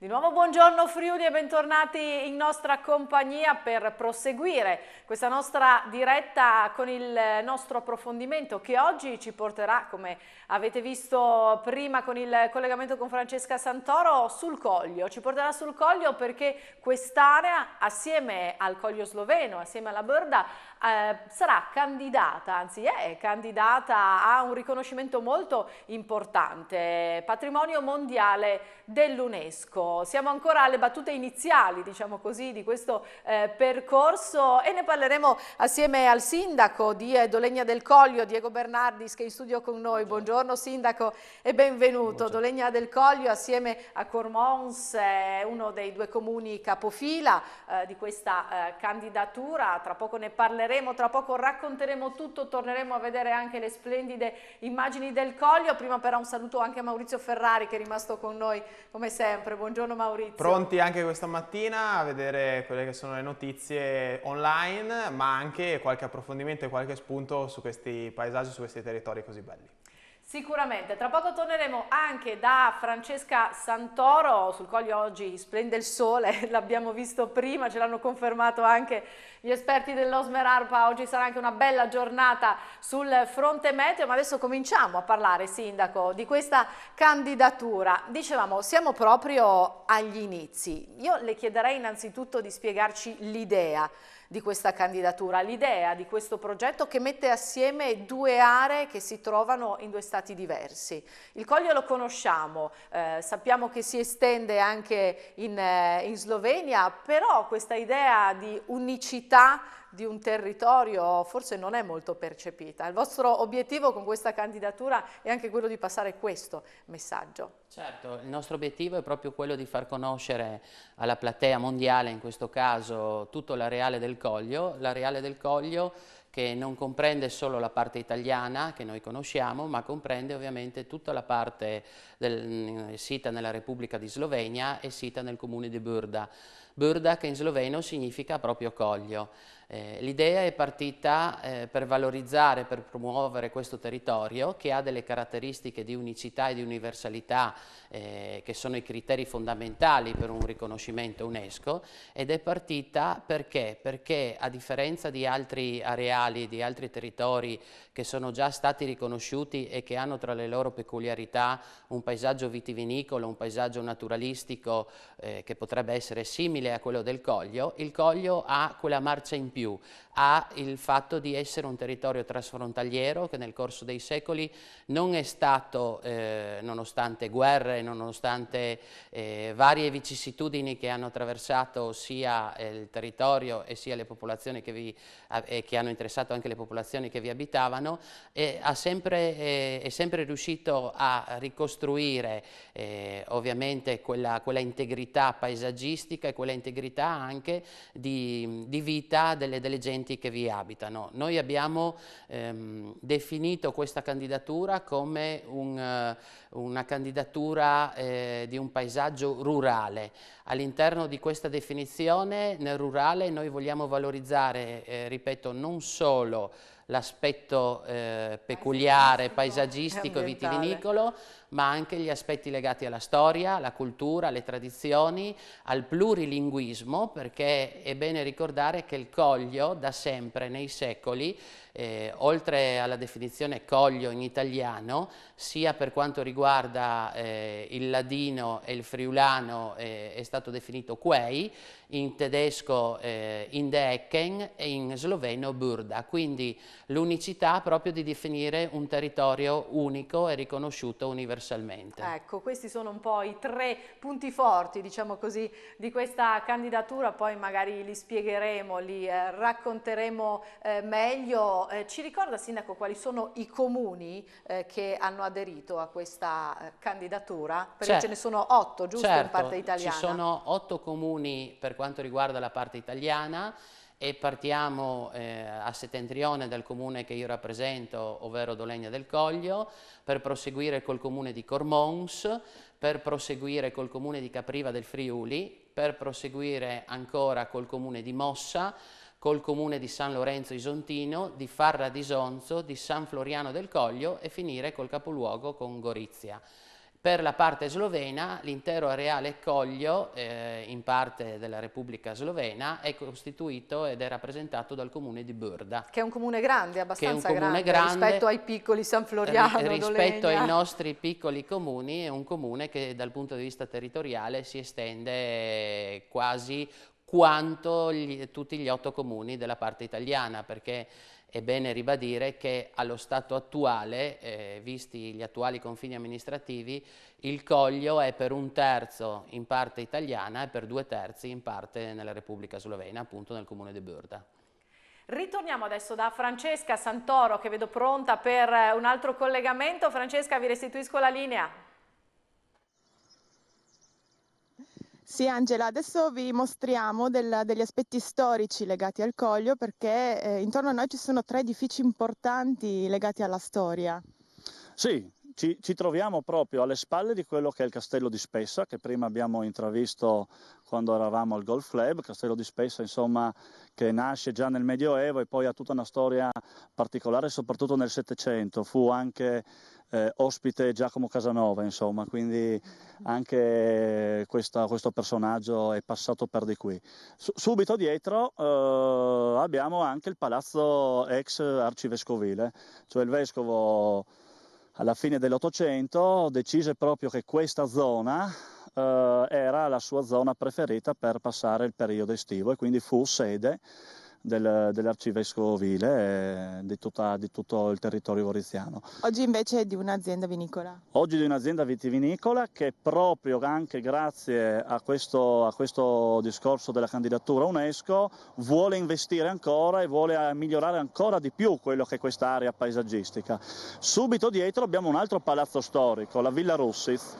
Di nuovo buongiorno Friuli e bentornati in nostra compagnia per proseguire questa nostra diretta con il nostro approfondimento che oggi ci porterà, come avete visto prima con il collegamento con Francesca Santoro, sul Coglio. Ci porterà sul Coglio perché quest'area, assieme al Coglio sloveno, assieme alla Borda, eh, sarà candidata, anzi è candidata a un riconoscimento molto importante, patrimonio mondiale dell'UNESCO. Siamo ancora alle battute iniziali, diciamo così, di questo eh, percorso e ne parleremo assieme al sindaco di eh, Dolegna del Coglio, Diego Bernardis, che è in studio con noi. Buongiorno sindaco e benvenuto. Buongiorno. Dolegna del Coglio assieme a Cormons, è uno dei due comuni capofila eh, di questa eh, candidatura, tra poco ne parleremo torneremo, tra poco racconteremo tutto, torneremo a vedere anche le splendide immagini del Coglio, prima però un saluto anche a Maurizio Ferrari che è rimasto con noi come sempre, buongiorno Maurizio. Pronti anche questa mattina a vedere quelle che sono le notizie online, ma anche qualche approfondimento e qualche spunto su questi paesaggi, su questi territori così belli. Sicuramente, tra poco torneremo anche da Francesca Santoro, sul quale oggi splende il sole, l'abbiamo visto prima, ce l'hanno confermato anche gli esperti dell'Osmer Arpa, oggi sarà anche una bella giornata sul fronte meteo, ma adesso cominciamo a parlare, Sindaco, di questa candidatura. Dicevamo, siamo proprio agli inizi, io le chiederei innanzitutto di spiegarci l'idea, di questa candidatura, l'idea di questo progetto che mette assieme due aree che si trovano in due stati diversi. Il Coglio lo conosciamo, eh, sappiamo che si estende anche in, eh, in Slovenia, però questa idea di unicità di un territorio forse non è molto percepita. Il vostro obiettivo con questa candidatura è anche quello di passare questo messaggio. Certo, il nostro obiettivo è proprio quello di far conoscere alla platea mondiale, in questo caso, tutto l'areale del Coglio, l'areale del Coglio che non comprende solo la parte italiana che noi conosciamo, ma comprende ovviamente tutta la parte del, mm, sita nella Repubblica di Slovenia e sita nel comune di Burda. Burda che in sloveno significa proprio Coglio. Eh, l'idea è partita eh, per valorizzare, per promuovere questo territorio che ha delle caratteristiche di unicità e di universalità eh, che sono i criteri fondamentali per un riconoscimento UNESCO ed è partita perché? Perché a differenza di altri areali, di altri territori che sono già stati riconosciuti e che hanno tra le loro peculiarità un paesaggio vitivinicolo, un paesaggio naturalistico eh, che potrebbe essere simile a quello del Coglio, il Coglio ha quella marcia in più arrepio. ha il fatto di essere un territorio trasfrontaliero che nel corso dei secoli non è stato, eh, nonostante guerre, nonostante eh, varie vicissitudini che hanno attraversato sia eh, il territorio e sia le popolazioni che, vi, eh, che hanno interessato anche le popolazioni che vi abitavano, sempre, eh, è sempre riuscito a ricostruire eh, ovviamente quella, quella, integrità paesaggistica e quella integrità anche di, di vita delle, delle genti enti che vi abitano. Noi abbiamo ehm, definito questa candidatura come un, eh, una candidatura eh, di un paesaggio rurale. All'interno di questa definizione nel rurale noi vogliamo valorizzare, eh, ripeto, non solo l'aspetto eh, peculiare, paesaggistico e vitivinicolo, ma anche gli aspetti legati alla storia, alla cultura, alle tradizioni, al plurilinguismo, perché è bene ricordare che il Coglio da sempre nei secoli, eh, oltre alla definizione Coglio in italiano, sia per quanto riguarda eh, il ladino e il friulano eh, è stato definito Quei, in tedesco eh, Ecken e in sloveno Burda, quindi l'unicità proprio di definire un territorio unico e riconosciuto universalmente universalmente. Ecco, questi sono un po' i tre punti forti, diciamo così, di questa candidatura, poi magari li spiegheremo, li eh, racconteremo eh, meglio. Eh, ci ricorda, Sindaco, quali sono i comuni eh, che hanno aderito a questa eh, candidatura? Perché certo. ce ne sono otto, giusto, certo, in parte italiana? ci sono otto comuni per quanto riguarda la parte italiana, e partiamo eh, a settentrione dal comune che io rappresento, ovvero Dolegna del Coglio, per proseguire col comune di Cormons, per proseguire col comune di Capriva del Friuli, per proseguire ancora col comune di Mossa, col comune di San Lorenzo Isontino, di Farra di Sonzo, di San Floriano del Coglio e finire col capoluogo con Gorizia. Per la parte slovena, l'intero areale Coglio, eh, in parte della Repubblica Slovena, è costituito ed è rappresentato dal comune di Burda. Che è un comune grande, abbastanza un comune grande, grande, rispetto ai piccoli San Floriano, Rispetto Dolegna. ai nostri piccoli comuni, è un comune che dal punto di vista territoriale si estende quasi quanto gli, tutti gli otto comuni della parte italiana, perché è bene ribadire che allo stato attuale, eh, visti gli attuali confini amministrativi, il coglio è per un terzo in parte italiana e per due terzi in parte nella Repubblica Slovena, appunto nel comune di Burda. Ritorniamo adesso da Francesca Santoro che vedo pronta per eh, un altro collegamento. Francesca vi restituisco la linea. Sì Angela, adesso vi mostriamo del, degli aspetti storici legati al Coglio perché eh, intorno a noi ci sono tre edifici importanti legati alla storia. Sì, ci, ci, troviamo proprio alle spalle di quello che è il castello di Spessa, che prima abbiamo intravisto quando eravamo al Golf Club, castello di Spessa insomma che nasce già nel Medioevo e poi ha tutta una storia particolare, soprattutto nel Settecento, fu anche eh, ospite Giacomo Casanova, insomma, quindi anche questa, questo personaggio è passato per di qui. Su, subito dietro eh, abbiamo anche il palazzo ex arcivescovile, cioè il vescovo alla fine dell'Ottocento decise proprio che questa zona eh, era la sua zona preferita per passare il periodo estivo e quindi fu sede del, dell'arcivescovile eh, di, tutta, di, tutto il territorio voriziano. Oggi invece è di un'azienda vinicola? Oggi di un'azienda vitivinicola che proprio anche grazie a questo, a questo discorso della candidatura UNESCO vuole investire ancora e vuole eh, migliorare ancora di più quello che è quest'area paesaggistica. Subito dietro abbiamo un altro palazzo storico, la Villa Russis.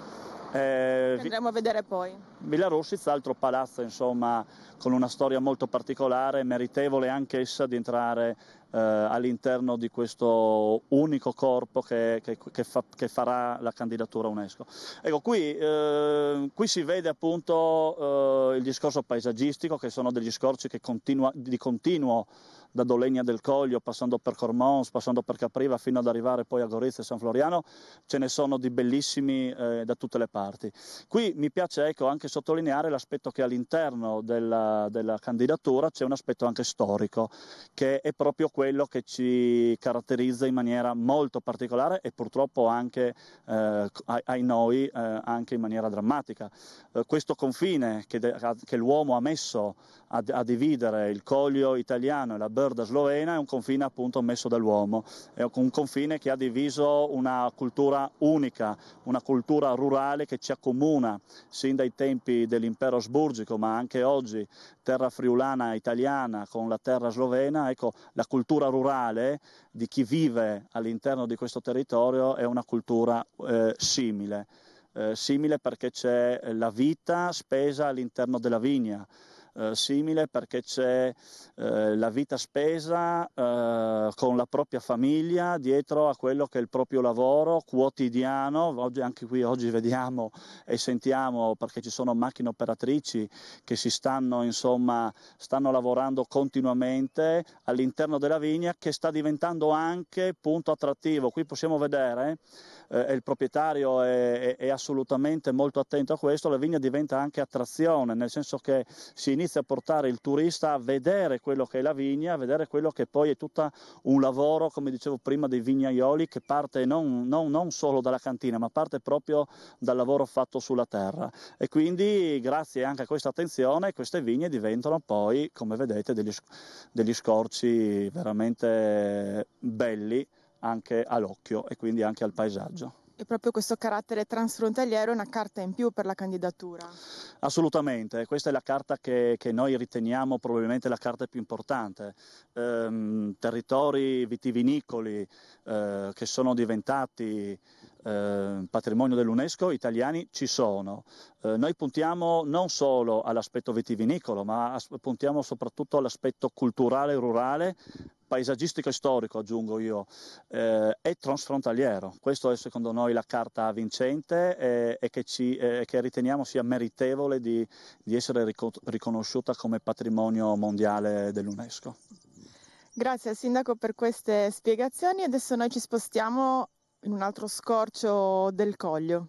Eh, andremo a vedere poi. Villa Rossiz, altro palazzo insomma, con una storia molto particolare, meritevole anch'essa di entrare eh, all'interno di questo unico corpo che, che, che, fa, che farà la candidatura UNESCO. Ecco, qui, eh, qui si vede appunto eh, il discorso paesaggistico, che sono degli scorci che continua, di continuo da Dolegna del Coglio, passando per Cormons, passando per Capriva, fino ad arrivare poi a Gorizia e San Floriano, ce ne sono di bellissimi eh, da tutte le parti. Qui mi piace ecco, anche sottolineare l'aspetto che all'interno della, della candidatura c'è un aspetto anche storico, che è proprio questo quello che ci caratterizza in maniera molto particolare e purtroppo anche eh, ai noi eh, anche in maniera drammatica. Eh, questo confine che, de- che, l'uomo ha messo a, d- a dividere il colio italiano e la berda slovena è un confine appunto messo dall'uomo, è un confine che ha diviso una cultura unica, una cultura rurale che ci accomuna sin dai tempi dell'impero asburgico ma anche oggi terra friulana italiana con la terra slovena, ecco, la cultura rurale di chi vive all'interno di questo territorio è una cultura eh, simile. Eh, simile perché c'è la vita spesa all'interno della vigna, eh, simile perché c'è eh, la vita spesa eh, con la propria famiglia dietro a quello che è il proprio lavoro quotidiano. Oggi, anche qui oggi vediamo e sentiamo perché ci sono macchine operatrici che si stanno, insomma, stanno lavorando continuamente all'interno della vigna che sta diventando anche punto attrattivo. Qui possiamo vedere, eh, il proprietario è, è, è assolutamente molto attento a questo, la vigna diventa anche attrazione, nel senso che si inizia inizia a portare il turista a vedere quello che è la vigna, a vedere quello che poi è tutto un lavoro, come dicevo prima, dei vignaioli che parte non, non, non solo dalla cantina, ma parte proprio dal lavoro fatto sulla terra. E quindi grazie anche a questa attenzione queste vigne diventano poi, come vedete, degli, degli scorci veramente belli anche all'occhio e quindi anche al paesaggio. E proprio questo carattere transfrontaliero è una carta in più per la candidatura. Assolutamente, questa è la carta che, che noi riteniamo probabilmente la carta più importante. Ehm, territori vitivinicoli eh, che sono diventati eh, patrimonio dell'UNESCO italiani ci sono. Eh, noi puntiamo non solo all'aspetto vitivinicolo, ma as- puntiamo soprattutto all'aspetto culturale e rurale paesaggistico e storico, aggiungo io, eh, è transfrontaliero. Questa è secondo noi la carta vincente eh, e che, ci, eh, che, riteniamo sia meritevole di, di essere ricon- riconosciuta come patrimonio mondiale dell'UNESCO. Grazie al Sindaco per queste spiegazioni. Adesso noi ci spostiamo in un altro scorcio del Coglio.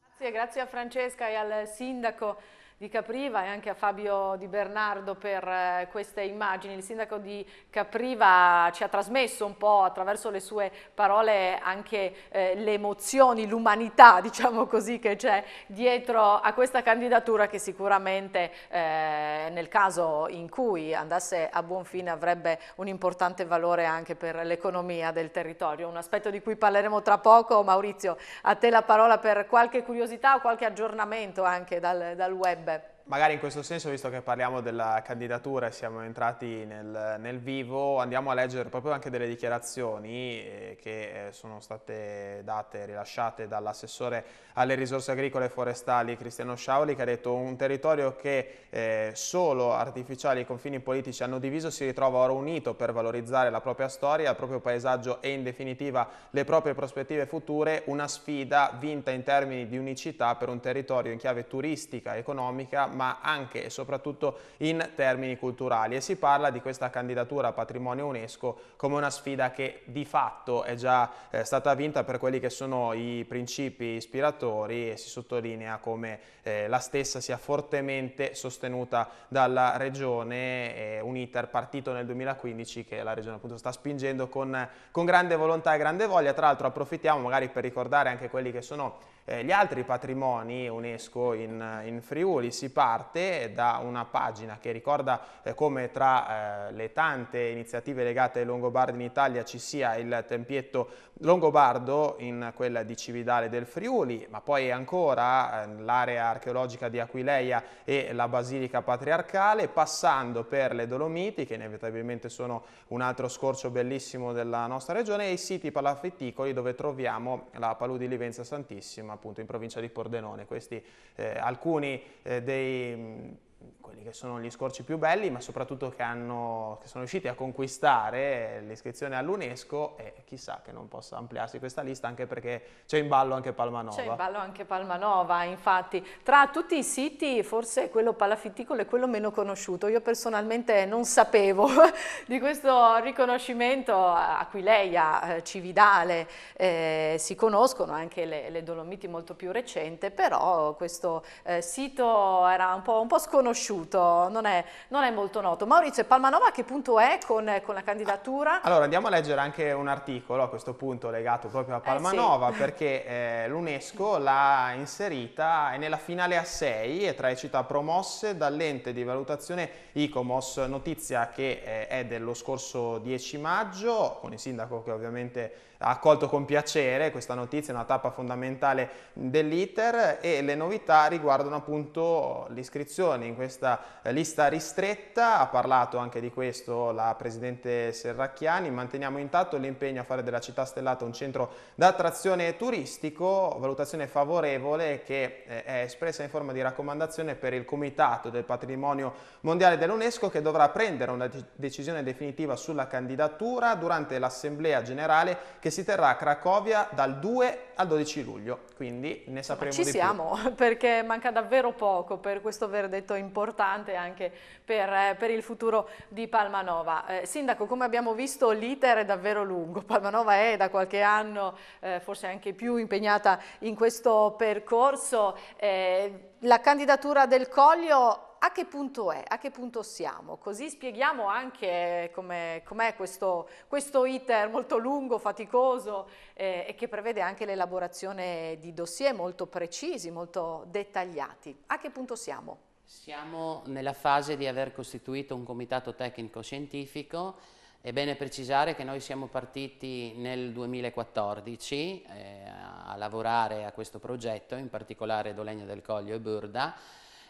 Grazie, grazie a Francesca e al Sindaco di Capriva e anche a Fabio Di Bernardo per eh, queste immagini. Il sindaco di Capriva ci ha trasmesso un po' attraverso le sue parole anche eh, le emozioni, l'umanità diciamo così che c'è dietro a questa candidatura che sicuramente eh, nel caso in cui andasse a buon fine avrebbe un importante valore anche per l'economia del territorio. Un aspetto di cui parleremo tra poco. Maurizio, a te la parola per qualche curiosità o qualche aggiornamento anche dal, dal web magari in questo senso, visto che parliamo della candidatura e siamo entrati nel, nel vivo, andiamo a leggere proprio anche delle dichiarazioni eh, che eh, sono state date, rilasciate dall'assessore alle risorse agricole e forestali Cristiano Sciauli, che ha detto un territorio che eh, solo artificiali confini politici hanno diviso si ritrova ora unito per valorizzare la propria storia, il proprio paesaggio e in definitiva le proprie prospettive future, una sfida vinta in termini di unicità per un territorio in chiave turistica, economica, ma anche e soprattutto in termini culturali e si parla di questa candidatura a patrimonio UNESCO come una sfida che di fatto è già eh, stata vinta per quelli che sono i principi ispiratori e si sottolinea come eh, la stessa sia fortemente sostenuta dalla regione, eh, un iter partito nel 2015 che la regione appunto sta spingendo con, con grande volontà e grande voglia, tra l'altro approfittiamo magari per ricordare anche quelli che sono eh, gli altri patrimoni UNESCO in, in, Friuli si parte da una pagina che ricorda eh, come tra eh, le tante iniziative legate ai Longobardi in Italia ci sia il tempietto Longobardo in quella di Cividale del Friuli, ma poi ancora ehm, l'area archeologica di Aquileia e la Basilica Patriarcale, passando per le Dolomiti, che inevitabilmente sono un altro scorcio bellissimo della nostra regione, e i siti palafitticoli dove troviamo la palude di Livenza Santissima, appunto in provincia di Pordenone. Questi eh, alcuni eh, dei quelli che sono gli scorci più belli, ma soprattutto che, hanno, che sono riusciti a conquistare l'iscrizione all'UNESCO e chissà che non possa ampliarsi questa lista anche perché c'è in ballo anche Palmanova. C'è in ballo anche Palmanova, infatti. Tra tutti i siti forse quello palafitticolo è quello meno conosciuto. Io personalmente non sapevo di questo riconoscimento. Aquileia, eh, Cividale, eh, si conoscono anche le, le, Dolomiti molto più recente, però questo eh, sito era un po', un po sconosciuto conosciuto, non è, non è molto noto. Maurizio, e Palmanova a che punto è con, con, la candidatura? Allora andiamo a leggere anche un articolo a questo punto legato proprio a eh, Palmanova eh sì. perché eh, l'UNESCO l'ha inserita nella finale a 6 e tra le città promosse dall'ente di valutazione ICOMOS, notizia che eh, è dello scorso 10 maggio con il sindaco che ovviamente ha accolto con piacere questa notizia, è una tappa fondamentale dell'iter e le novità riguardano appunto l'iscrizione in questa eh, lista ristretta, ha parlato anche di questo la Presidente Serracchiani, manteniamo intatto l'impegno a fare della città stellata un centro d'attrazione turistico, valutazione favorevole che eh, è espressa in forma di raccomandazione per il Comitato del Patrimonio Mondiale dell'UNESCO che dovrà prendere una decisione definitiva sulla candidatura durante l'Assemblea Generale che che si terrà a Cracovia dal 2 al 12 luglio, quindi ne sapremo di più. ci siamo, perché manca davvero poco per questo verdetto importante anche per, eh, per il futuro di Palmanova. Eh, sindaco, come abbiamo visto l'iter è davvero lungo, Palmanova è da qualche anno eh, forse anche più impegnata in questo percorso, eh, la candidatura del Collio a che punto è, a che punto siamo, così spieghiamo anche eh, com'è, com questo, questo, iter molto lungo, faticoso eh, e che prevede anche l'elaborazione di dossier molto precisi, molto dettagliati. A che punto siamo? Siamo nella fase di aver costituito un comitato tecnico-scientifico. È bene precisare che noi siamo partiti nel 2014 eh, a lavorare a questo progetto, in particolare Dolegno del Coglio e Burda,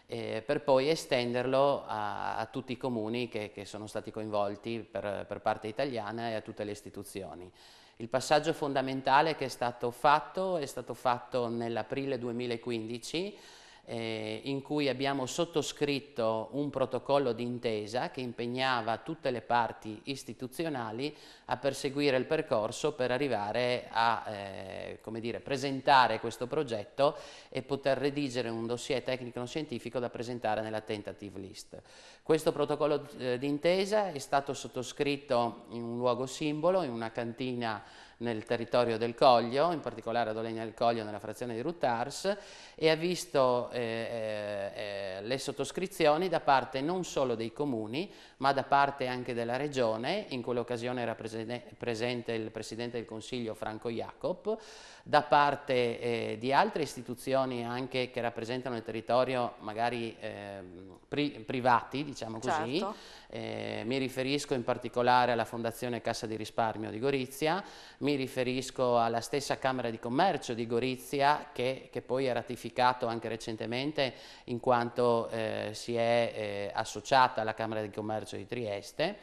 eh, per poi estenderlo a, a tutti i comuni che, che sono stati coinvolti per, per parte italiana e a tutte le istituzioni. Il passaggio fondamentale che è stato fatto è stato fatto nell'aprile 2015 eh, in cui abbiamo sottoscritto un protocollo d'intesa che impegnava tutte le parti istituzionali a perseguire il percorso per arrivare a eh, dire, presentare questo progetto e poter redigere un dossier tecnico-scientifico da presentare nella tentative list. Questo protocollo eh, d'intesa è stato sottoscritto in un luogo simbolo, in una cantina nel territorio del Coglio, in particolare ad Olegna del Coglio nella frazione di Ruttars e ha visto eh, eh, eh, le sottoscrizioni da parte non solo dei comuni ma da parte anche della regione, in quell'occasione era presente il Presidente del Consiglio Franco Jacob, da parte eh, di altre istituzioni anche che rappresentano il territorio magari ehm, pri privati, diciamo così, certo eh, mi riferisco in particolare alla Fondazione Cassa di Risparmio di Gorizia, mi riferisco alla stessa Camera di Commercio di Gorizia che, che poi ha ratificato anche recentemente in quanto eh, si è eh, associata alla Camera di Commercio di Trieste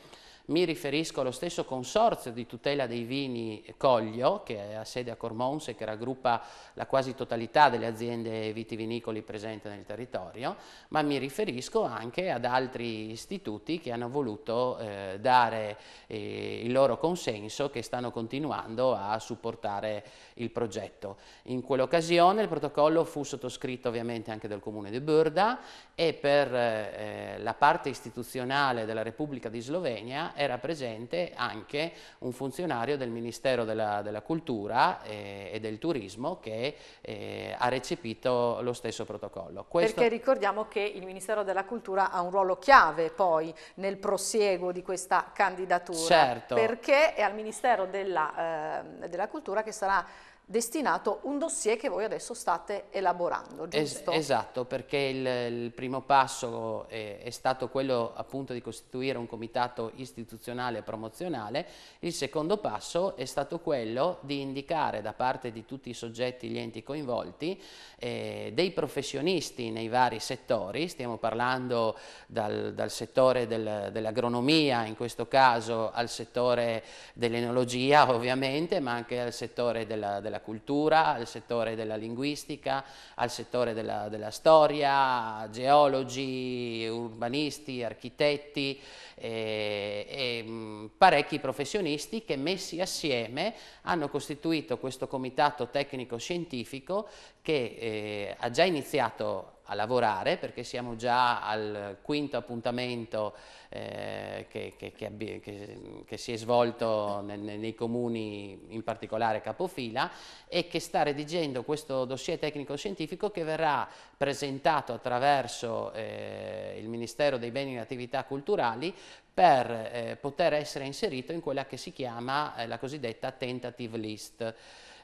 mi riferisco allo stesso consorzio di tutela dei vini Coglio, che ha sede a Cormons e che raggruppa la quasi totalità delle aziende vitivinicoli presenti nel territorio, ma mi riferisco anche ad altri istituti che hanno voluto eh, dare eh, il loro consenso, che stanno continuando a supportare il progetto. In quell'occasione il protocollo fu sottoscritto ovviamente anche dal Comune di Burda e per eh, la parte istituzionale della Repubblica di Slovenia era presente anche un funzionario del Ministero della, della Cultura eh, e del Turismo che eh, ha recepito lo stesso protocollo. Questo... Perché ricordiamo che il Ministero della Cultura ha un ruolo chiave poi nel prosieguo di questa candidatura. Certo. Perché è al Ministero della, eh, della Cultura che sarà destinato un dossier che voi adesso state elaborando, giusto? Es esatto, perché il, il primo passo è, eh, è, stato quello appunto di costituire un comitato istituzionale e promozionale, il secondo passo è stato quello di indicare da parte di tutti i soggetti, gli enti coinvolti, eh, dei professionisti nei vari settori, stiamo parlando dal, dal settore del, dell'agronomia in questo caso al settore dell'enologia ovviamente, ma anche al settore della, della della cultura, al settore della linguistica, al settore della, della storia, geologi, urbanisti, architetti eh, e, e mm, parecchi professionisti che messi assieme hanno costituito questo comitato tecnico scientifico che eh, ha già iniziato a lavorare perché siamo già al quinto appuntamento eh, che, che, che, che, si è svolto nel, nei comuni, in particolare Capofila, e che sta redigendo questo dossier tecnico-scientifico che verrà presentato attraverso eh, il Ministero dei Beni e Attività Culturali per eh, poter essere inserito in quella che si chiama eh, la cosiddetta tentative list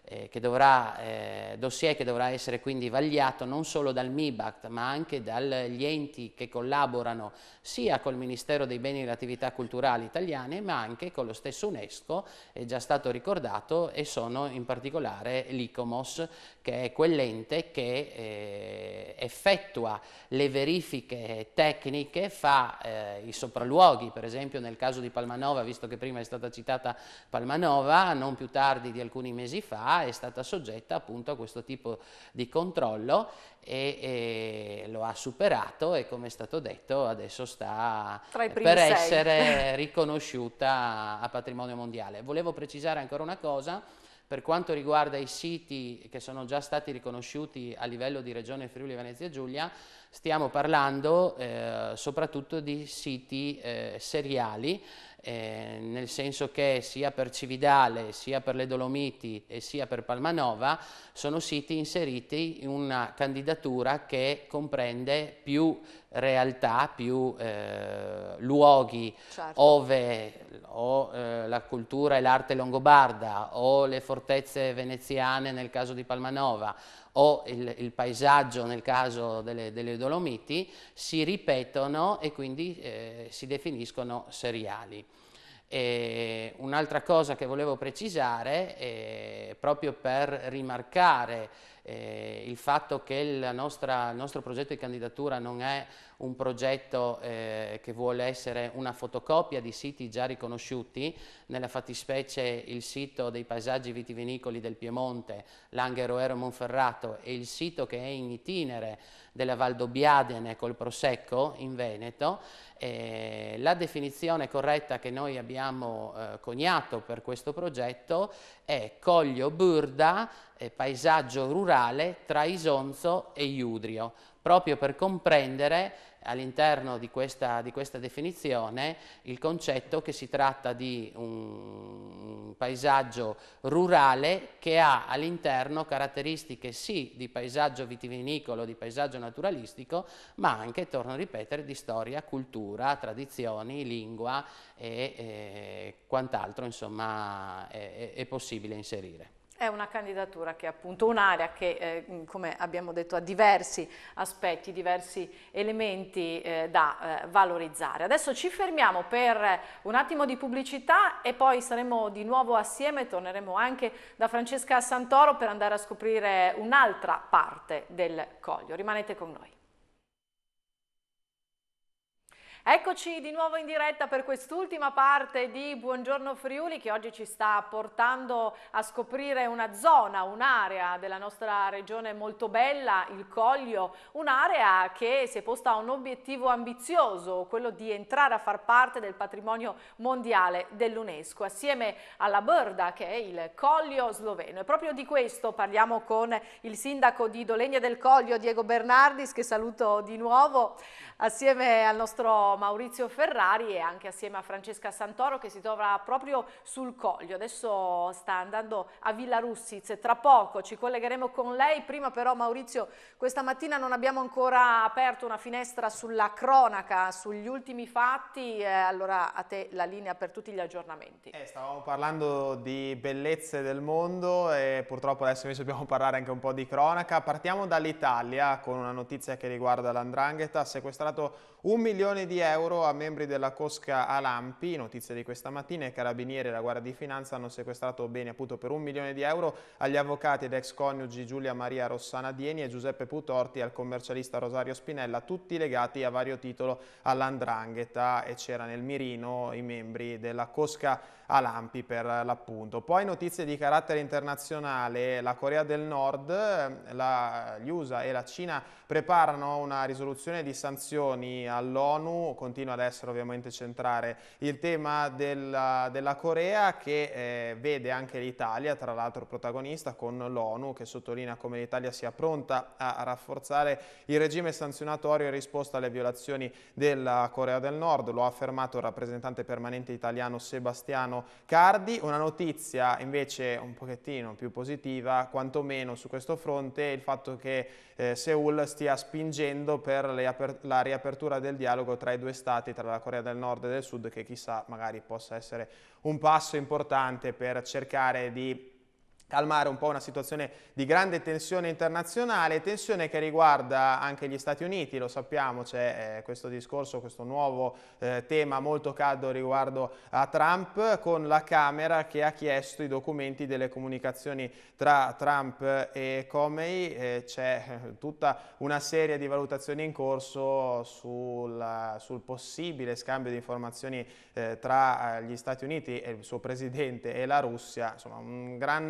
eh, che dovrà, eh, dossier che dovrà essere quindi vagliato non solo dal MIBACT ma anche dagli enti che collaborano sia col Ministero dei Beni e delle Attività Culturali italiane ma anche con lo stesso UNESCO, è già stato ricordato e sono in particolare l'ICOMOS che è quell'ente che eh, effettua le verifiche tecniche, fa eh, i sopralluoghi, per esempio nel caso di Palmanova, visto che prima è stata citata Palmanova, non più tardi di alcuni mesi fa è stata soggetta appunto a questo tipo di controllo e, e lo ha superato e come è stato detto adesso sta per sei. essere riconosciuta a patrimonio mondiale. Volevo precisare ancora una cosa, per quanto riguarda i siti che sono già stati riconosciuti a livello di Regione Friuli Venezia Giulia, stiamo parlando eh, soprattutto di siti eh, seriali eh, nel senso che sia per Cividale, sia per le Dolomiti e sia per Palmanova sono siti inseriti in una candidatura che comprende più realtà, più eh, luoghi certo. ove o eh, la cultura e l'arte longobarda o le fortezze veneziane nel caso di Palmanova o il, il paesaggio nel caso delle, delle, Dolomiti, si ripetono e quindi eh, si definiscono seriali. un'altra cosa che volevo precisare, eh, proprio per rimarcare eh, il fatto che nostra, il nostro progetto di candidatura non è un progetto eh, che vuole essere una fotocopia di siti già riconosciuti, nella fattispecie il sito dei paesaggi vitivinicoli del Piemonte, Langhe Roero Monferrato e il sito che è in itinere della Valdobbiadene col Prosecco in Veneto. Eh, la definizione corretta che noi abbiamo eh, coniato per questo progetto è Coglio Burda, eh, paesaggio rurale tra Isonzo e Iudrio, proprio per comprendere all'interno di, di questa, definizione il concetto che si tratta di un paesaggio rurale che ha all'interno caratteristiche sì di paesaggio vitivinicolo, di paesaggio naturalistico, ma anche, torno a ripetere, di storia, cultura, tradizioni, lingua e, e eh, quant'altro insomma è, è possibile inserire. È una candidatura che è appunto un'area che, eh, come abbiamo detto, ha diversi aspetti, diversi elementi eh, da eh, valorizzare. Adesso ci fermiamo per un attimo di pubblicità e poi saremo di nuovo assieme, torneremo anche da Francesca Santoro per andare a scoprire un'altra parte del Coglio. Rimanete con noi. Eccoci di nuovo in diretta per quest'ultima parte di Buongiorno Friuli che oggi ci sta portando a scoprire una zona, un'area della nostra regione molto bella, il Coglio, un'area che si è posta a un obiettivo ambizioso, quello di entrare a far parte del patrimonio mondiale dell'UNESCO, assieme alla Borda che è il Coglio sloveno. E proprio di questo parliamo con il sindaco di Dolegna del Coglio, Diego Bernardis, che saluto di nuovo assieme al nostro Maurizio Ferrari e anche assieme a Francesca Santoro che si trova proprio sul Coglio. Adesso sta andando a Villa Russiz, tra poco ci collegheremo con lei. Prima però Maurizio, questa mattina non abbiamo ancora aperto una finestra sulla cronaca, sugli ultimi fatti, eh, allora a te la linea per tutti gli aggiornamenti. Eh, stavamo parlando di bellezze del mondo e purtroppo adesso invece dobbiamo parlare anche un po' di cronaca. Partiamo dall'Italia con una notizia che riguarda l'Andrangheta, sequestrata assegnato un milione di euro a membri della Cosca Alampi, notizia di questa mattina, i carabinieri e la Guardia di Finanza hanno sequestrato beni appunto per un milione di euro agli avvocati ed ex coniugi Giulia Maria Rossana Dieni e Giuseppe Putorti al commercialista Rosario Spinella, tutti legati a vario titolo all'andrangheta e c'era nel mirino i membri della Cosca Alampi per l'appunto. Poi notizie di carattere internazionale, la Corea del Nord, ehm, la, gli USA e la Cina preparano una risoluzione di sanzioni missioni all'ONU continua ad essere ovviamente centrale il tema della, della Corea che eh, vede anche l'Italia tra l'altro protagonista con l'ONU che sottolinea come l'Italia sia pronta a rafforzare il regime sanzionatorio in risposta alle violazioni della Corea del Nord, lo ha affermato il rappresentante permanente italiano Sebastiano Cardi, una notizia invece un pochettino più positiva quantomeno su questo fronte il fatto che eh, Seoul stia spingendo per la riapertura del dialogo tra i due stati, tra la Corea del Nord e del Sud, che chissà magari possa essere un passo importante per cercare di calmare un po' una situazione di grande tensione internazionale, tensione che riguarda anche gli Stati Uniti, lo sappiamo, c'è eh, questo discorso, questo nuovo eh, tema molto caldo riguardo a Trump, con la Camera che ha chiesto i documenti delle comunicazioni tra Trump e Comey, c'è eh, tutta una serie di valutazioni in corso sul, sul possibile scambio di informazioni eh, tra gli Stati Uniti e il suo presidente e la Russia, insomma un gran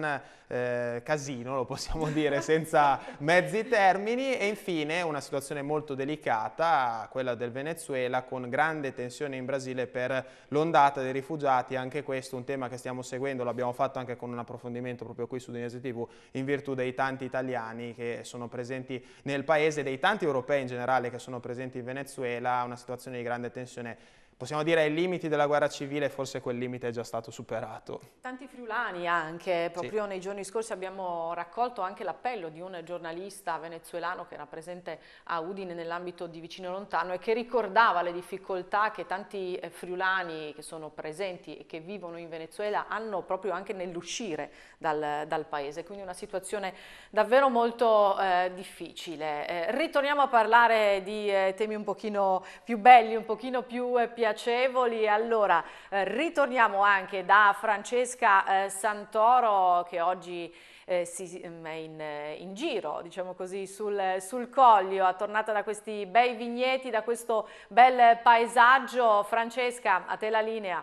eh, casino, lo possiamo dire senza mezzi termini, e infine una situazione molto delicata, quella del Venezuela, con grande tensione in Brasile per l'ondata dei rifugiati, anche questo è un tema che stiamo seguendo, l'abbiamo fatto anche con un approfondimento proprio qui su Dinese TV, in virtù dei tanti italiani che sono presenti nel paese, dei tanti europei in generale che sono presenti in Venezuela, una situazione di grande tensione possiamo dire ai limiti della guerra civile forse quel limite è già stato superato. Tanti friulani anche, proprio sì. nei giorni scorsi abbiamo raccolto anche l'appello di un giornalista venezuelano che era presente a Udine nell'ambito di Vicino Lontano e che ricordava le difficoltà che tanti eh, friulani che sono presenti e che vivono in Venezuela hanno proprio anche nell'uscire dal, dal, paese, quindi una situazione davvero molto eh, difficile. Eh, ritorniamo a parlare di eh, temi un pochino più belli, un pochino più piacevoli eh, piacevoli. Allora, eh, ritorniamo anche da Francesca eh, Santoro che oggi eh, mm, è in, in, giro, diciamo così, sul, sul Collio, attornata da questi bei vigneti, da questo bel paesaggio. Francesca, a te la linea.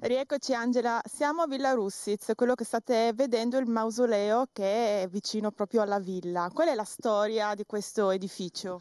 Rieccoci Angela, siamo a Villa Russiz, quello che state vedendo è il mausoleo che è vicino proprio alla villa. Qual è la storia di questo edificio?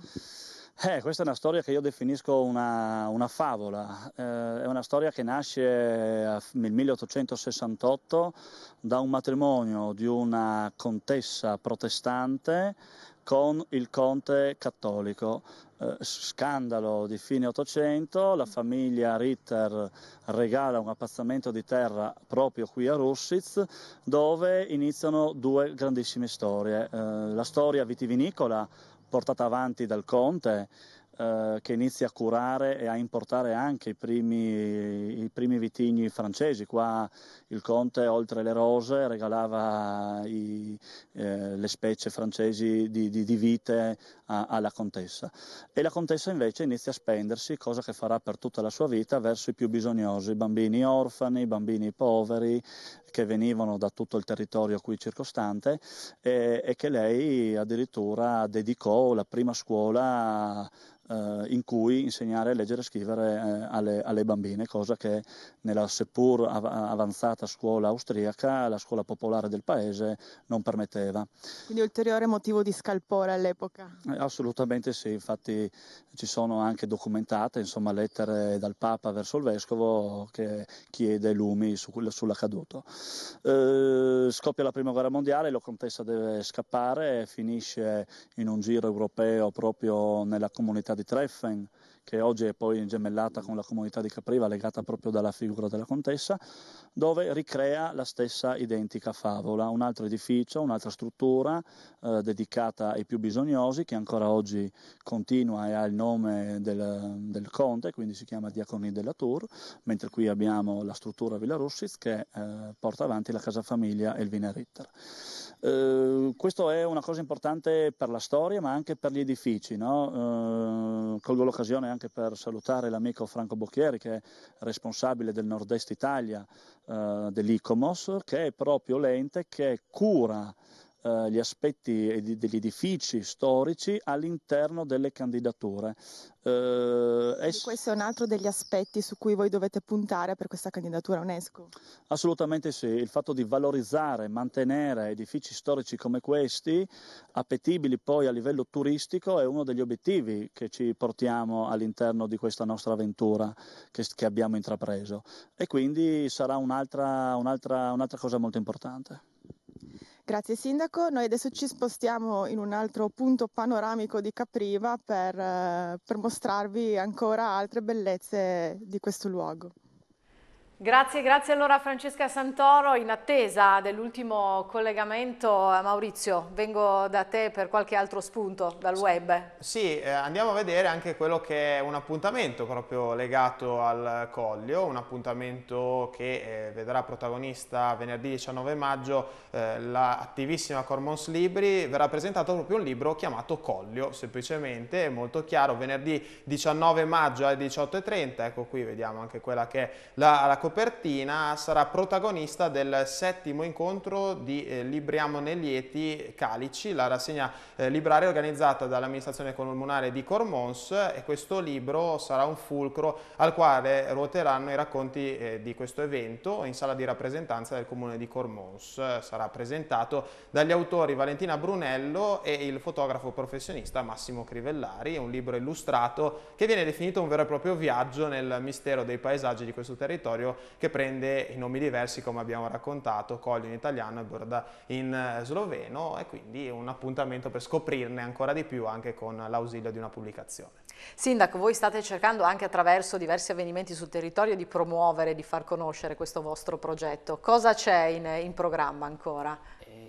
Eh, questa è una storia che io definisco una, una favola, eh, è una storia che nasce eh, nel 1868 da un matrimonio di una contessa protestante con il conte cattolico. Eh, scandalo di fine Ottocento, la famiglia Ritter regala un appazzamento di terra proprio qui a Russitz, dove iniziano due grandissime storie. Eh, la storia vitivinicola portata avanti dal Conte eh, che inizia a curare e a importare anche i primi, i primi, vitigni francesi. Qua il Conte, oltre le rose, regalava i, eh, le specie francesi di, di, di vite a, alla contessa. E la contessa invece inizia a spendersi, cosa che farà per tutta la sua vita, verso i più bisognosi, bambini orfani, bambini poveri che venivano da tutto il territorio qui circostante e, e che lei addirittura dedicò la prima scuola eh, in cui insegnare a leggere e scrivere eh, alle, alle, bambine, cosa che nella seppur avanzata scuola austriaca, la scuola popolare del paese, non permetteva. Quindi ulteriore motivo di scalpore all'epoca. Eh, Assolutamente sì, infatti ci sono anche documentate insomma, lettere dal Papa verso il Vescovo che chiede lumi su, sull'accaduto. Eh, scoppia la Prima Guerra Mondiale, la contessa deve scappare e finisce in un giro europeo proprio nella comunità di Treffen che oggi è poi gemellata con la comunità di Capriva, legata proprio dalla figura della contessa, dove ricrea la stessa identica favola, un altro edificio, un'altra struttura eh, dedicata ai più bisognosi, che ancora oggi continua e ha il nome del, del conte, quindi si chiama Diaconi della Tour, mentre qui abbiamo la struttura Villa Russiz che eh, porta avanti la casa famiglia Elvina Ritter. Ehm, questo è una cosa importante per la storia ma anche per gli edifici. No? Eh, colgo l'occasione anche per salutare l'amico Franco Bocchieri che è responsabile del nord-est Italia eh, dell'ICOMOS che è proprio l'ente che cura eh, gli aspetti ed- degli edifici storici all'interno delle candidature. Eh, è... Questo è un altro degli aspetti su cui voi dovete puntare per questa candidatura UNESCO? Assolutamente sì, il fatto di valorizzare, mantenere edifici storici come questi, appetibili poi a livello turistico, è uno degli obiettivi che ci portiamo all'interno di questa nostra avventura che, che abbiamo intrapreso e quindi sarà un'altra, un'altra, un'altra cosa molto importante. Grazie Sindaco, noi adesso ci spostiamo in un altro punto panoramico di Capriva per, eh, per mostrarvi ancora altre bellezze di questo luogo. Grazie, grazie allora a Francesca Santoro. In attesa dell'ultimo collegamento, eh, Maurizio, vengo da te per qualche altro spunto dal web. Sì, eh, andiamo a vedere anche quello che è un appuntamento proprio legato al Collio, un appuntamento che eh, vedrà protagonista venerdì 19 maggio eh, l'attivissima Cormons Libri. Verrà presentato proprio un libro chiamato Collio, semplicemente, molto chiaro. Venerdì 19 maggio alle 18.30, ecco qui vediamo anche quella che è la, la copertina copertina sarà protagonista del settimo incontro di eh, Libriamo Lieti Calici, la rassegna eh, libraria organizzata dall'amministrazione comunale di Cormons e questo libro sarà un fulcro al quale ruoteranno i racconti eh, di questo evento in sala di rappresentanza del comune di Cormons. Sarà presentato dagli autori Valentina Brunello e il fotografo professionista Massimo Crivellari, un libro illustrato che viene definito un vero e proprio viaggio nel mistero dei paesaggi di questo territorio che prende i nomi diversi come abbiamo raccontato, Coglio in italiano e Borda in eh, sloveno e quindi un appuntamento per scoprirne ancora di più anche con l'ausilio di una pubblicazione. Sindaco, voi state cercando anche attraverso diversi avvenimenti sul territorio di promuovere, di far conoscere questo vostro progetto. Cosa c'è in, in programma ancora?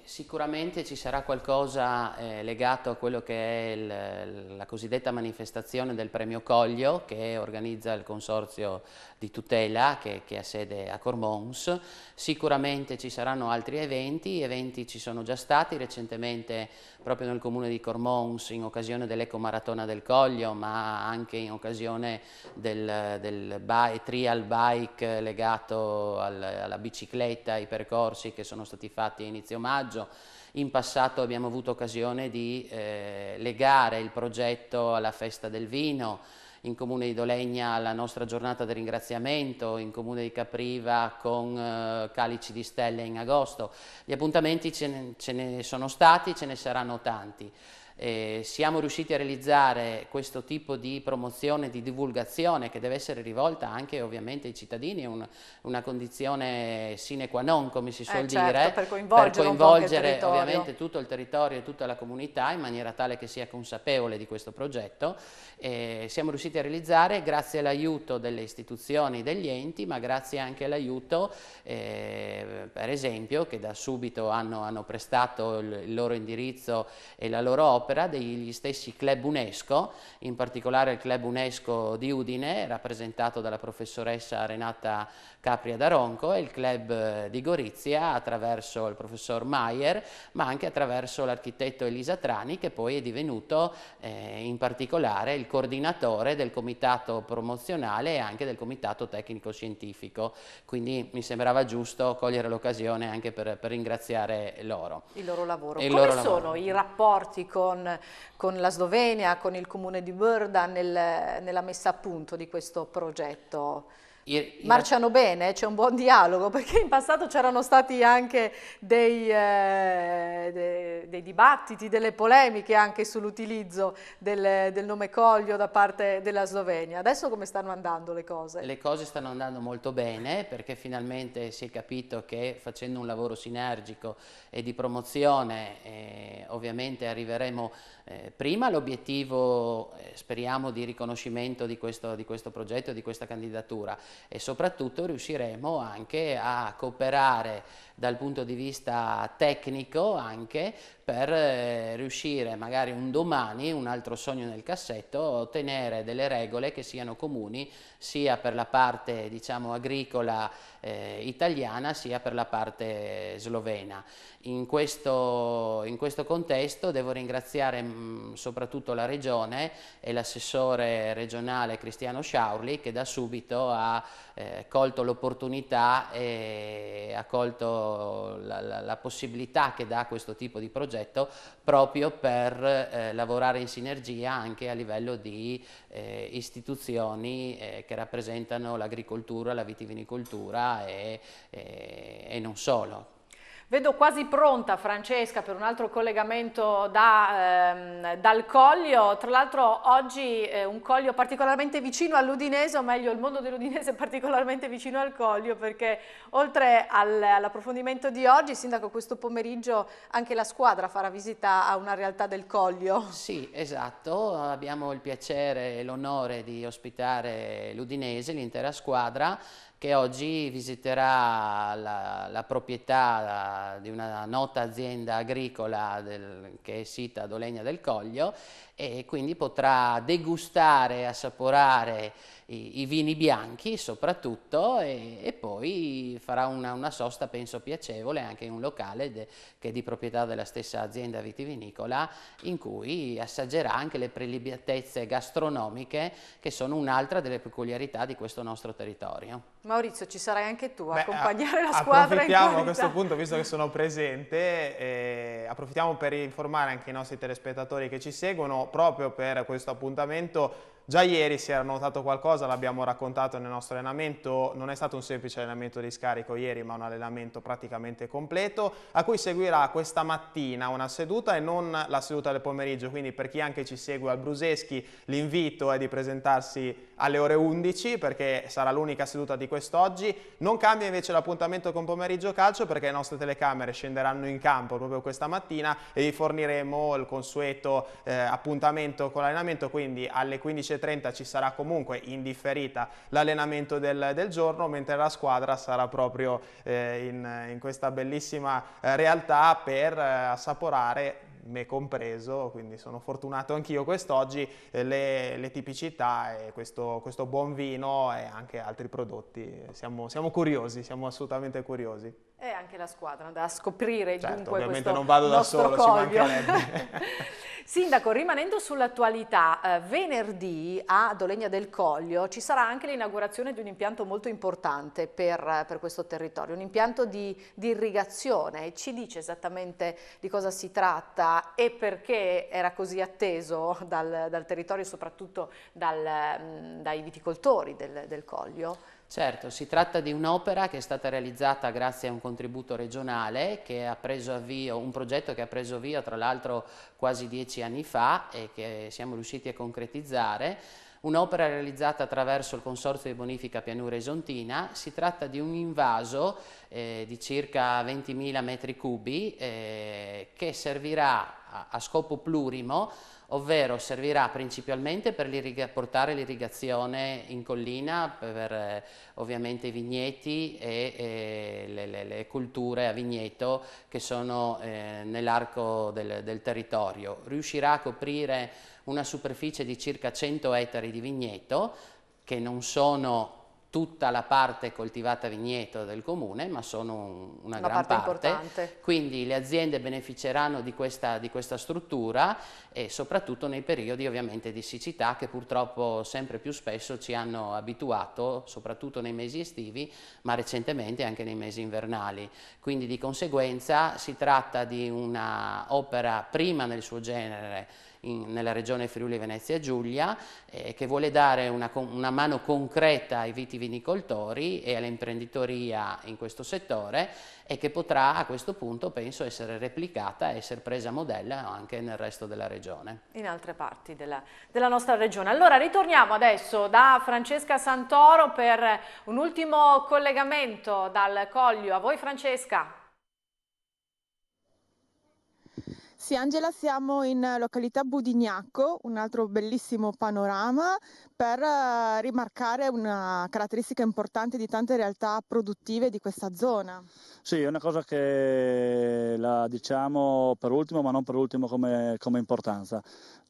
Sicuramente ci sarà qualcosa eh, legato a quello che è il, la cosiddetta manifestazione del premio Coglio che organizza il consorzio di tutela che, che ha sede a Cormons. Sicuramente ci saranno altri eventi, eventi ci sono già stati recentemente proprio nel comune di Cormons in occasione dell'ecomaratona del Coglio ma anche in occasione del, del bike, trial bike legato al, alla bicicletta, i percorsi che sono stati fatti a inizio maggio maggio. In passato abbiamo avuto occasione di eh, legare il progetto alla festa del vino, in comune di Dolegna alla nostra giornata del ringraziamento, in comune di Capriva con eh, calici di stelle in agosto. Gli appuntamenti ce ne, ce ne sono stati, ce ne saranno tanti eh, siamo riusciti a realizzare questo tipo di promozione, di divulgazione che deve essere rivolta anche ovviamente ai cittadini, un, una condizione sine qua non come si suol eh, certo, dire, per coinvolgere, per coinvolgere ovviamente tutto il territorio e tutta la comunità in maniera tale che sia consapevole di questo progetto. Eh, siamo riusciti a realizzare grazie all'aiuto delle istituzioni, e degli enti, ma grazie anche all'aiuto eh, per esempio che da subito hanno, hanno prestato il, il loro indirizzo e la loro opera opera degli stessi club UNESCO, in particolare il club UNESCO di Udine, rappresentato dalla professoressa Renata Capria d'Aronco e il club eh, di Gorizia attraverso il professor Maier ma anche attraverso l'architetto Elisa Trani che poi è divenuto eh, in particolare il coordinatore del comitato promozionale e anche del comitato tecnico-scientifico quindi mi sembrava giusto cogliere l'occasione anche per, per, ringraziare loro. Il loro lavoro. Il Come loro sono lavoro? i rapporti con, con, la Slovenia, con il comune di Brda nel, nella messa a punto di questo progetto? I, i Marciano bene, c'è un buon dialogo, perché in passato c'erano stati anche dei, eh, dei, dei, dibattiti, delle polemiche anche sull'utilizzo del, del, nome Coglio da parte della Slovenia. Adesso come stanno andando le cose? Le cose stanno andando molto bene perché finalmente si è capito che facendo un lavoro sinergico e di promozione eh, ovviamente arriveremo eh, prima l'obiettivo, eh, speriamo, di riconoscimento di questo, di questo progetto, di questa candidatura e soprattutto riusciremo anche a cooperare dal punto di vista tecnico anche per eh, riuscire magari un domani, un altro sogno nel cassetto, ottenere delle regole che siano comuni sia per la parte diciamo, agricola eh, italiana sia per la parte slovena. In questo, in questo contesto devo ringraziare mh, mm, soprattutto la Regione e l'assessore regionale Cristiano Sciaurli che da subito ha eh, colto l'opportunità e ha colto la, la, la possibilità che dà questo tipo di progetto progetto proprio per eh, lavorare in sinergia anche a livello di eh, istituzioni eh, che rappresentano l'agricoltura, la vitivinicoltura e, e, eh, e non solo. Vedo quasi pronta Francesca per un altro collegamento da, ehm, dal Coglio, tra l'altro oggi eh, un Coglio particolarmente vicino all'Udinese, o meglio il mondo dell'Udinese è particolarmente vicino al Coglio perché oltre al, all'approfondimento di oggi, Sindaco, questo pomeriggio anche la squadra farà visita a una realtà del Coglio. Sì, esatto, abbiamo il piacere e l'onore di ospitare l'Udinese, l'intera squadra che oggi visiterà la, la proprietà di una nota azienda agricola del, che è sita a Olegna del Coglio e quindi potrà degustare, assaporare i, i vini bianchi soprattutto e, e poi farà una, una, sosta penso piacevole anche in un locale de, che è di proprietà della stessa azienda vitivinicola in cui assaggerà anche le prelibatezze gastronomiche che sono un'altra delle peculiarità di questo nostro territorio. Maurizio ci sarai anche tu a Beh, accompagnare la squadra Approfittiamo a questo punto visto che sono presente eh, approfittiamo per informare anche i nostri telespettatori che ci seguono proprio per questo appuntamento Già ieri si era notato qualcosa, l'abbiamo raccontato nel nostro allenamento, non è stato un semplice allenamento di scarico ieri ma un allenamento praticamente completo a cui seguirà questa mattina una seduta e non la seduta del pomeriggio, quindi per chi anche ci segue al Bruseschi l'invito è di presentarsi alle ore 11 perché sarà l'unica seduta di quest'oggi. Non cambia invece l'appuntamento con pomeriggio calcio perché le nostre telecamere scenderanno in campo proprio questa mattina e vi forniremo il consueto eh, appuntamento con l'allenamento, quindi alle 15.30 ci sarà comunque in differita l'allenamento del, del, giorno, mentre la squadra sarà proprio eh, in, in, questa bellissima eh, realtà per eh, assaporare me compreso, quindi sono fortunato anch'io quest'oggi, eh, le, le, tipicità e questo, questo, buon vino e anche altri prodotti. Siamo, siamo curiosi, siamo assolutamente curiosi. E anche la squadra, da scoprire certo, dunque ovviamente non vado da solo, colvio. ci mancherebbe. Sindaco, rimanendo sull'attualità, eh, venerdì a Dolegna del Coglio ci sarà anche l'inaugurazione di un impianto molto importante per, eh, per questo territorio, un impianto di, di, irrigazione. Ci dice esattamente di cosa si tratta e perché era così atteso dal, dal territorio, soprattutto dal, mm, dai viticoltori del, del Coglio? Certo, si tratta di un'opera che è stata realizzata grazie a un contributo regionale, avvio, un progetto che ha preso avvio tra l'altro quasi dieci anni fa e che siamo riusciti a concretizzare, un'opera realizzata attraverso il Consorzio di Bonifica Pianura Isontina, si tratta di un invaso eh, di circa 20.000 metri cubi eh, che servirà a, a scopo plurimo ovvero servirà principalmente per portare l'irrigazione in collina per eh, ovviamente i vigneti e, e le, le, le, culture a vigneto che sono eh, nell'arco del, del territorio. Riuscirà a coprire una superficie di circa 100 ettari di vigneto che non sono tutta la parte coltivata vigneto del comune, ma sono una, una gran parte. parte. Quindi le aziende beneficeranno di questa, di questa struttura e soprattutto nei periodi ovviamente di siccità che purtroppo sempre più spesso ci hanno abituato, soprattutto nei mesi estivi, ma recentemente anche nei mesi invernali. Quindi di conseguenza si tratta di un'opera prima nel suo genere in, nella regione Friuli Venezia Giulia eh, che vuole dare una, una, mano concreta ai vitivinicoltori e all'imprenditoria in questo settore e che potrà a questo punto penso essere replicata e essere presa a modello anche nel resto della regione. In altre parti della, della nostra regione. Allora ritorniamo adesso da Francesca Santoro per un ultimo collegamento dal Coglio. A voi Francesca. Sì Angela, siamo in eh, località Budignacco, un altro bellissimo panorama per eh, rimarcare una caratteristica importante di tante realtà produttive di questa zona. Sì, è una cosa che la diciamo per ultimo, ma non per ultimo come, come importanza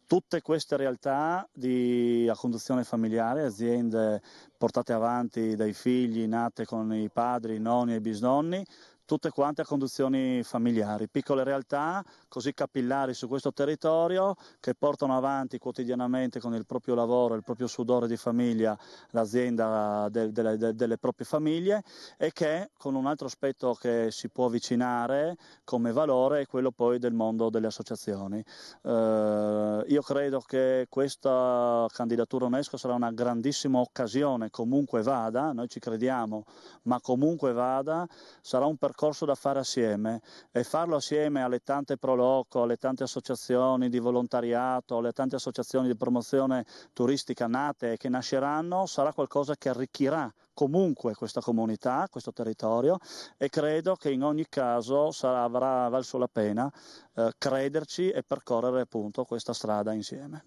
tutte queste realtà di, a conduzione familiare, aziende portate avanti dai figli, nate con i padri, i nonni e i bisnonni, tutte quante a conduzioni familiari, piccole realtà così capillari su questo territorio che portano avanti quotidianamente con il proprio lavoro, il proprio sudore di famiglia l'azienda de, de, de, delle proprie famiglie e che con un altro aspetto che si può avvicinare come valore è quello poi del mondo delle associazioni. Eh, io credo che questa candidatura UNESCO sarà una grandissima occasione, comunque vada, noi ci crediamo, ma comunque vada, sarà un percorso percorso da fare assieme e farlo assieme alle tante Proloco, alle tante associazioni di volontariato, alle tante associazioni di promozione turistica nate e che nasceranno, sarà qualcosa che arricchirà comunque questa comunità, questo territorio e credo che in ogni caso sarà, avrà valso la pena eh, crederci e percorrere appunto questa strada insieme.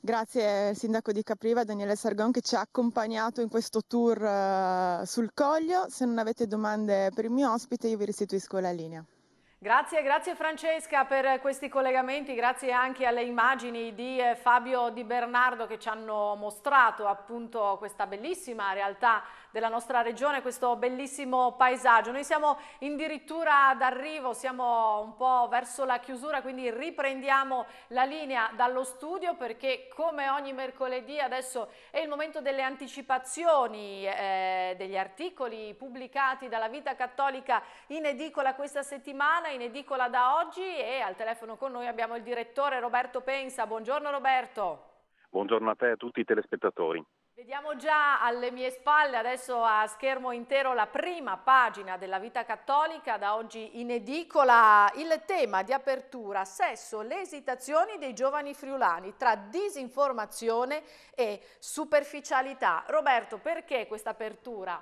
Grazie Sindaco di Capriva, Daniele Sargon che ci ha accompagnato in questo tour uh, sul Coglio. Se non avete domande per il mio ospite io vi restituisco la linea. Grazie, grazie Francesca per questi collegamenti, grazie anche alle immagini di eh, Fabio Di Bernardo che ci hanno mostrato appunto questa bellissima realtà della nostra regione, questo bellissimo paesaggio. Noi siamo addirittura d'arrivo, siamo un po' verso la chiusura, quindi riprendiamo la linea dallo studio perché come ogni mercoledì adesso è il momento delle anticipazioni eh, degli articoli pubblicati dalla Vita Cattolica in edicola questa settimana, in edicola da oggi e al telefono con noi abbiamo il direttore Roberto Pensa. Buongiorno Roberto. Buongiorno a te e a tutti i telespettatori. Vediamo già alle mie spalle adesso a schermo intero la prima pagina della vita cattolica, da oggi in edicola il tema di apertura, sesso, le esitazioni dei giovani friulani tra disinformazione e superficialità. Roberto, perché questa apertura?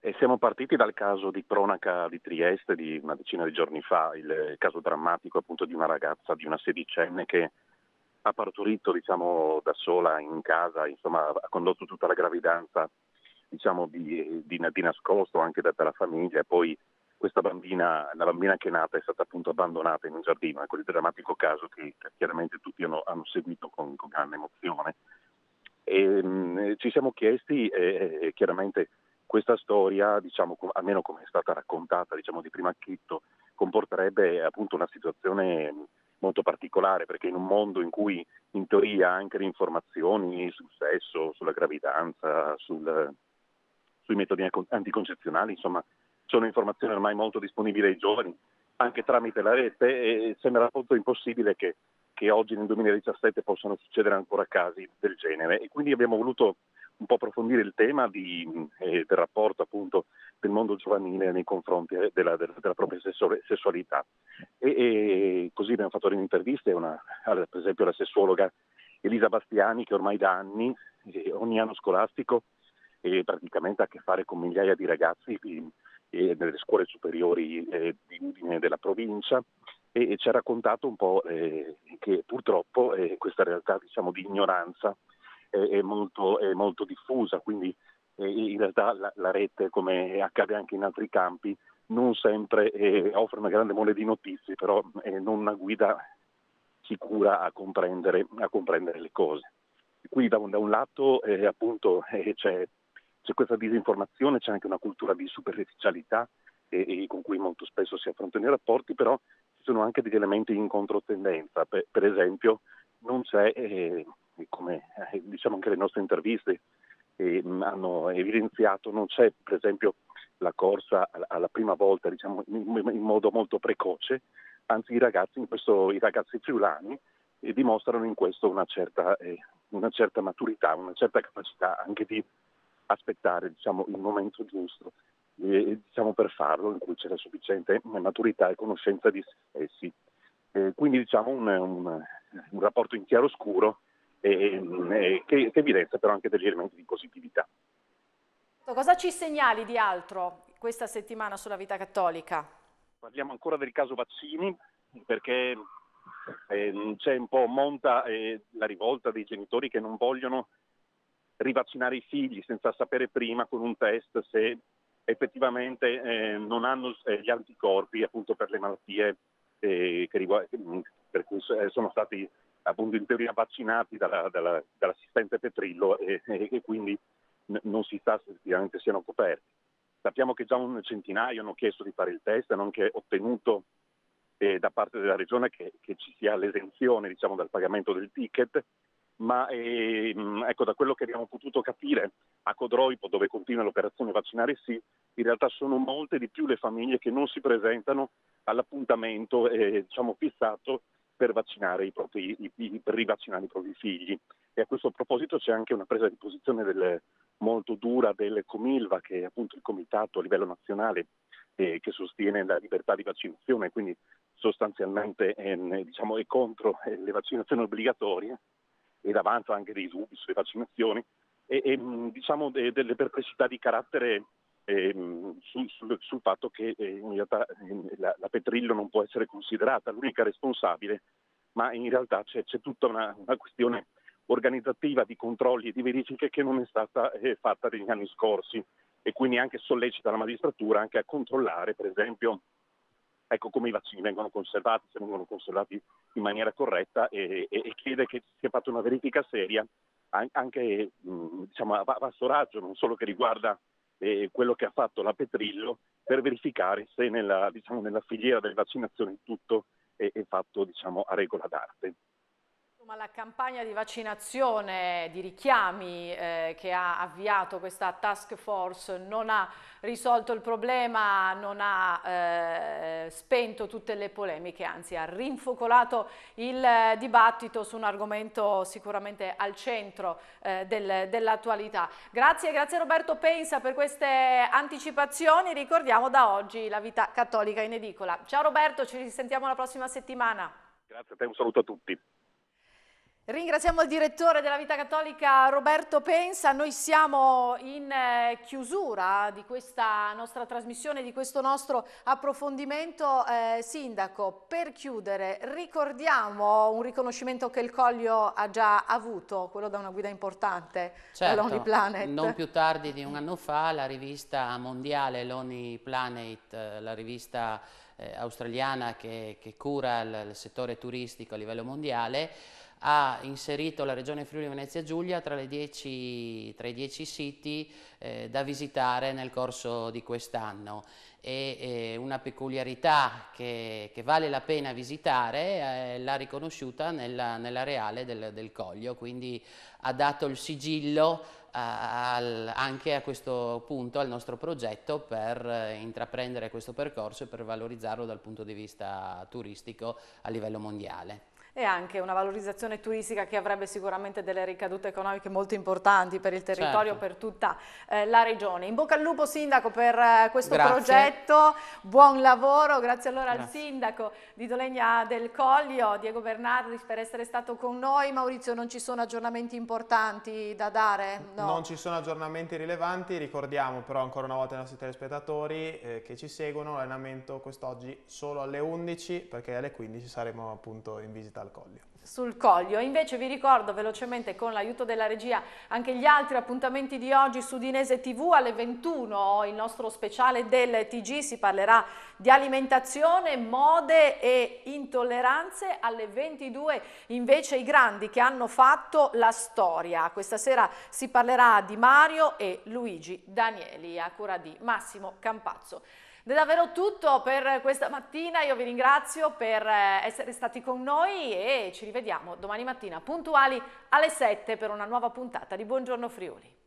E siamo partiti dal caso di cronaca di Trieste di una decina di giorni fa, il caso drammatico appunto di una ragazza di una sedicenne che ha partorito diciamo, da sola in casa, insomma, ha condotto tutta la gravidanza diciamo, di, di, di, nascosto anche da, dalla famiglia poi questa bambina, la bambina che è nata è stata appunto abbandonata in un giardino, è ecco, quel drammatico caso che, che chiaramente tutti hanno, hanno seguito con, con, grande emozione. E, ehm, mh, ci siamo chiesti eh, chiaramente questa storia, diciamo, com- almeno come è stata raccontata diciamo, di prima acchitto, comporterebbe appunto una situazione molto particolare perché in un mondo in cui in teoria anche le informazioni sul sesso, sulla gravidanza, sul, sui metodi anticoncezionali, insomma, sono informazioni ormai molto disponibili ai giovani anche tramite la rete e sembra molto impossibile che, che oggi nel 2017 possano succedere ancora casi del genere e quindi abbiamo voluto un po' approfondire il tema di, eh, del rapporto appunto del mondo giovanile nei confronti eh, della, della, della propria sessualità. E, e, così abbiamo fatto delle interviste, una, per esempio alla sessuologa Elisa Bastiani che ormai da anni, eh, ogni anno scolastico, eh, praticamente ha a che fare con migliaia di ragazzi eh, nelle scuole superiori eh, di Udine della provincia e, e, ci ha raccontato un po' che purtroppo questa realtà diciamo, di ignoranza è molto, è molto diffusa, quindi eh, in realtà la, la, rete, come accade anche in altri campi, non sempre eh, offre una grande mole di notizie, però eh, non una guida sicura a comprendere, a comprendere le cose. Qui da un, da un lato eh, appunto eh, c'è, c'è, questa disinformazione, c'è anche una cultura di superficialità con cui molto spesso si affrontano i rapporti, però ci sono anche degli elementi in controtendenza, per, per esempio non c'è eh, come eh, diciamo anche le nostre interviste eh, hanno evidenziato, non c'è per esempio la corsa alla prima volta diciamo, in, modo molto precoce, anzi i ragazzi, questo, i ragazzi friulani eh, dimostrano in questo una certa, eh, una certa, maturità, una certa capacità anche di aspettare diciamo, il momento giusto eh, diciamo, per farlo, in cui c'è la sufficiente eh, maturità e conoscenza di se stessi. Eh, quindi diciamo un, un, un rapporto in chiaro scuro Mm, che, che evidenzia però anche degli elementi di positività. Cosa ci segnali di altro questa settimana sulla vita cattolica? Parliamo ancora del caso vaccini perché eh, c'è un po' monta eh, la rivolta dei genitori che non vogliono rivaccinare i figli senza sapere prima con un test se effettivamente eh, non hanno eh, gli anticorpi appunto per le malattie eh, che, mm, per cui eh, sono stati appunto in teoria vaccinati dalla, dalla, dall'assistente Petrillo e, e quindi n- non si sa se effettivamente siano coperti. Sappiamo che già un centinaio hanno chiesto di fare il test, hanno anche ottenuto eh, da parte della regione che, che ci sia l'esenzione diciamo, dal pagamento del ticket, ma eh, ecco, da quello che abbiamo potuto capire a Codroipo, dove continua l'operazione vaccinare sì, in realtà sono molte di più le famiglie che non si presentano all'appuntamento eh, diciamo, fissato per, vaccinare i propri, i, per rivaccinare i propri figli. E a questo proposito c'è anche una presa di posizione del, molto dura del Comilva, che è appunto il comitato a livello nazionale eh, che sostiene la libertà di vaccinazione, quindi sostanzialmente è, eh, diciamo, è contro eh, le vaccinazioni obbligatorie ed avanza anche dei dubbi sulle vaccinazioni e, e diciamo, de, delle perplessità di carattere ehm, sul, sul, sul, fatto che eh, in realtà ehm, la, la, Petrillo non può essere considerata l'unica responsabile, ma in realtà c'è, c'è tutta una, una, questione organizzativa di controlli e di verifiche che non è stata eh, fatta negli anni scorsi e quindi anche sollecita la magistratura anche a controllare, per esempio, ecco come i vaccini vengono conservati, se vengono conservati in maniera corretta e, e, e chiede che sia fatta una verifica seria anche diciamo, a vasto raggio, non solo che riguarda eh, quello che ha fatto la Petrillo per verificare se nella, diciamo, nella filiera delle vaccinazioni tutto è, è fatto diciamo, a regola d'arte. Ma la campagna di vaccinazione, di richiami eh, che ha avviato questa task force non ha risolto il problema, non ha eh, spento tutte le polemiche, anzi ha rinfocolato il dibattito su un argomento sicuramente al centro eh, del, dell'attualità. Grazie, grazie Roberto Pensa per queste anticipazioni, ricordiamo da oggi la vita cattolica in edicola. Ciao Roberto, ci risentiamo la prossima settimana. Grazie a te, un saluto a tutti. Ringraziamo il direttore della Vita Cattolica Roberto Pensa, noi siamo in eh, chiusura di questa nostra trasmissione, di questo nostro approfondimento. Eh, sindaco, per chiudere ricordiamo un riconoscimento che il Coglio ha già avuto, quello da una guida importante, certo, Lonely Planet. Non più tardi di un anno fa la rivista mondiale Lonely Planet, eh, la rivista eh, australiana che, che cura il, il settore turistico a livello mondiale, ha inserito la Regione Friuli Venezia Giulia tra, dieci, tra i dieci siti eh, da visitare nel corso di quest'anno e eh, una peculiarità che, che, vale la pena visitare eh, l'ha riconosciuta nella, nella reale del, del, Coglio, quindi ha dato il sigillo eh, al, anche a questo punto al nostro progetto per eh, intraprendere questo percorso e per valorizzarlo dal punto di vista turistico a livello mondiale e anche una valorizzazione turistica che avrebbe sicuramente delle ricadute economiche molto importanti per il territorio, certo. per tutta eh, la regione. In bocca al lupo Sindaco per eh, questo grazie. progetto, buon lavoro, grazie allora grazie. al Sindaco di Dolegna del Collio, Diego Bernardi per essere stato con noi. Maurizio non ci sono aggiornamenti importanti da dare? No. Non ci sono aggiornamenti rilevanti, ricordiamo però ancora una volta ai nostri telespettatori eh, che ci seguono l'allenamento quest'oggi solo alle 11 perché alle 15 saremo appunto in visita alla al Collio. Sul Coglio. invece vi ricordo velocemente con l'aiuto della regia anche gli altri appuntamenti di oggi su Dinese TV alle 21 il nostro speciale del TG si parlerà di alimentazione, mode e intolleranze alle 22 invece i grandi che hanno fatto la storia. Questa sera si parlerà di Mario e Luigi Danieli a cura di Massimo Campazzo è davvero tutto per questa mattina, io vi ringrazio per eh, essere stati con noi e ci rivediamo domani mattina puntuali alle 7 per una nuova puntata di Buongiorno Friuli.